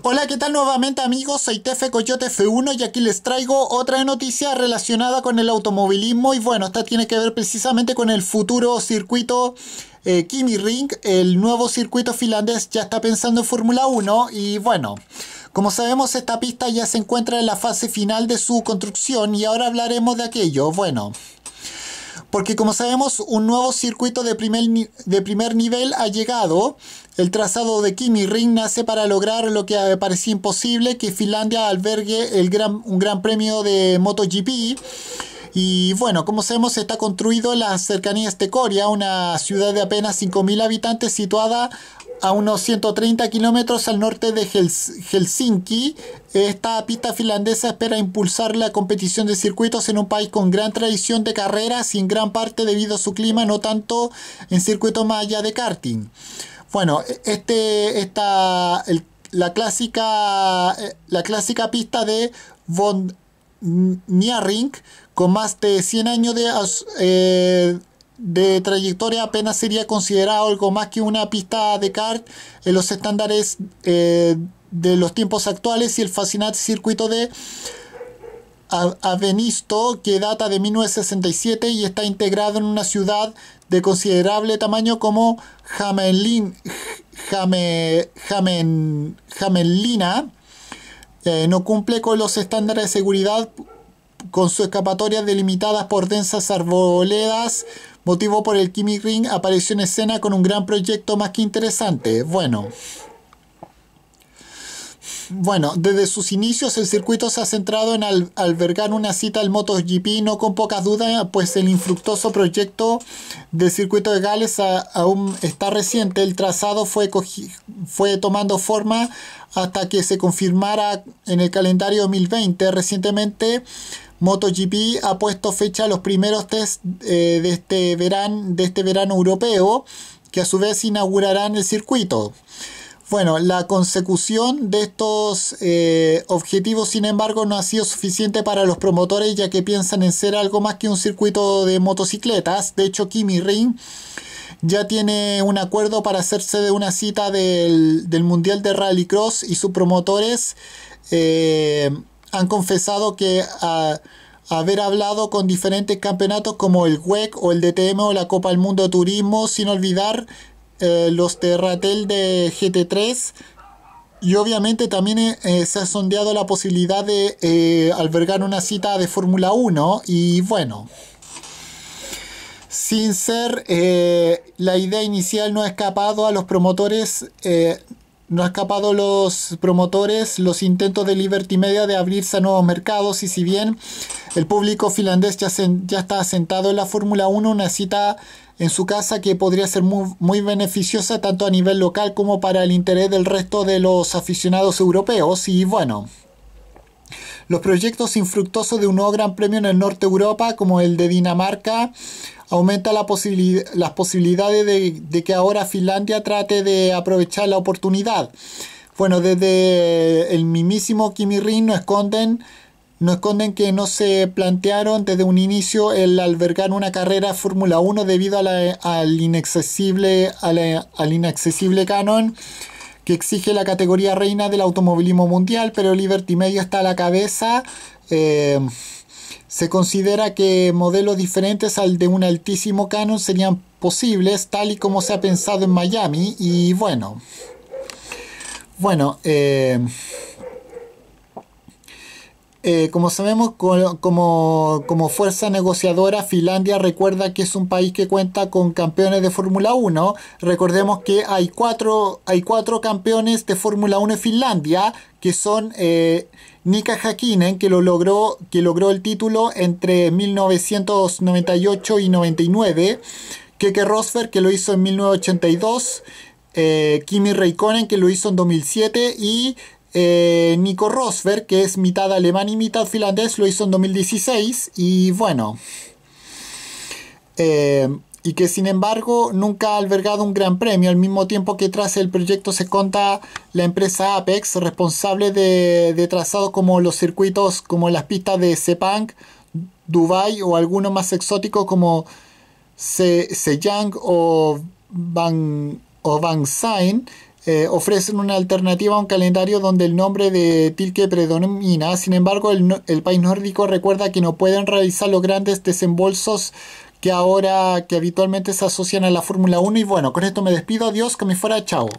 Hola, ¿qué tal nuevamente amigos? Soy Tefe Coyote F1 y aquí les traigo otra noticia relacionada con el automovilismo y bueno, esta tiene que ver precisamente con el futuro circuito eh, Kimi Ring, el nuevo circuito finlandés ya está pensando en Fórmula 1 y bueno, como sabemos esta pista ya se encuentra en la fase final de su construcción y ahora hablaremos de aquello, bueno... Porque como sabemos, un nuevo circuito de primer, de primer nivel ha llegado el trazado de Kimi Ring nace para lograr lo que eh, parecía imposible, que Finlandia albergue el gran, un gran premio de MotoGP. Y bueno, como sabemos, está construido en las cercanías de Coria, una ciudad de apenas 5.000 habitantes situada a unos 130 kilómetros al norte de Helsinki. Esta pista finlandesa espera impulsar la competición de circuitos en un país con gran tradición de carreras y en gran parte debido a su clima, no tanto en circuito más de karting. Bueno, este, el, la, clásica, eh, la clásica pista de Von Niering, con más de 100 años de, eh, de trayectoria, apenas sería considerado algo más que una pista de kart en los estándares eh, de los tiempos actuales y el fascinante circuito de Avenisto, que data de 1967 y está integrado en una ciudad de considerable tamaño como Hamelin, Jamelina eh, no cumple con los estándares de seguridad con sus escapatorias delimitadas por densas arboledas, motivo por el Kimi Ring apareció en escena con un gran proyecto más que interesante. Bueno. Bueno, desde sus inicios el circuito se ha centrado en albergar una cita al MotoGP, no con pocas dudas, pues el infructuoso proyecto del circuito de Gales aún está reciente. El trazado fue, fue tomando forma hasta que se confirmara en el calendario 2020. Recientemente MotoGP ha puesto fecha a los primeros test eh, de, este verano, de este verano europeo, que a su vez inaugurarán el circuito. Bueno, la consecución de estos eh, objetivos, sin embargo, no ha sido suficiente para los promotores, ya que piensan en ser algo más que un circuito de motocicletas. De hecho, Kimi Ring ya tiene un acuerdo para hacerse de una cita del, Mundial de Rallycross y sus promotores eh, han confesado que a, haber hablado con diferentes campeonatos como el WEC o el DTM o la Copa del Mundo Turismo, sin olvidar eh, los Terratel de GT3 y obviamente también eh, eh, se ha sondeado la posibilidad de albergar una cita de Fórmula 1 y bueno, sin ser la idea inicial no ha escapado a los promotores no ha escapado los promotores los intentos de Liberty Media de abrirse a nuevos mercados y si bien el público finlandés ya, ya está asentado en la Fórmula 1, una cita en su casa que podría ser muy, muy, beneficiosa tanto a nivel local como para el interés del resto de los aficionados europeos y bueno, los proyectos infructuosos de un nuevo gran premio en el norte de Europa, como el de Dinamarca, aumenta las posibilidades de, que ahora Finlandia trate de aprovechar la oportunidad. Bueno, desde el mismísimo Kimi Rin no esconden que no se plantearon desde un inicio el albergar una carrera Fórmula 1 debido al inaccesible canon que exige la categoría reina del automovilismo mundial, pero Liberty Media está a la cabeza. Eh, se considera que modelos diferentes al de un altísimo canon serían posibles, tal y como se ha pensado en Miami. Y bueno, bueno, eh, eh, como sabemos, como, fuerza negociadora, Finlandia recuerda que es un país que cuenta con campeones de Fórmula 1. Recordemos que hay cuatro, hay cuatro campeones de Fórmula 1 en Finlandia, que son eh, Nika Hakkinen, que, lo logró, que logró el título entre 1998 y 99, Keke Rosberg, que lo hizo en 1982, eh, Kimi Raikkonen, que lo hizo en 2007, y eh, Nico Rosberg, que es mitad alemán y mitad finlandés, lo hizo en 2016 y bueno. Eh, y que sin embargo nunca ha albergado un gran premio, al mismo tiempo que tras el proyecto se conta la empresa Apex, responsable de, de trazados como los circuitos, como las pistas de Sepang, Dubai o alguno más exótico como Se Sejang o Van, o Sain, eh, ofrecen una alternativa a un calendario donde el nombre de Tilke predomina. Sin embargo, el, el, país nórdico recuerda que no pueden realizar los grandes desembolsos que ahora, que habitualmente se asocian a la Fórmula 1. Y bueno, con esto me despido. Adiós, que me fuera. Chao.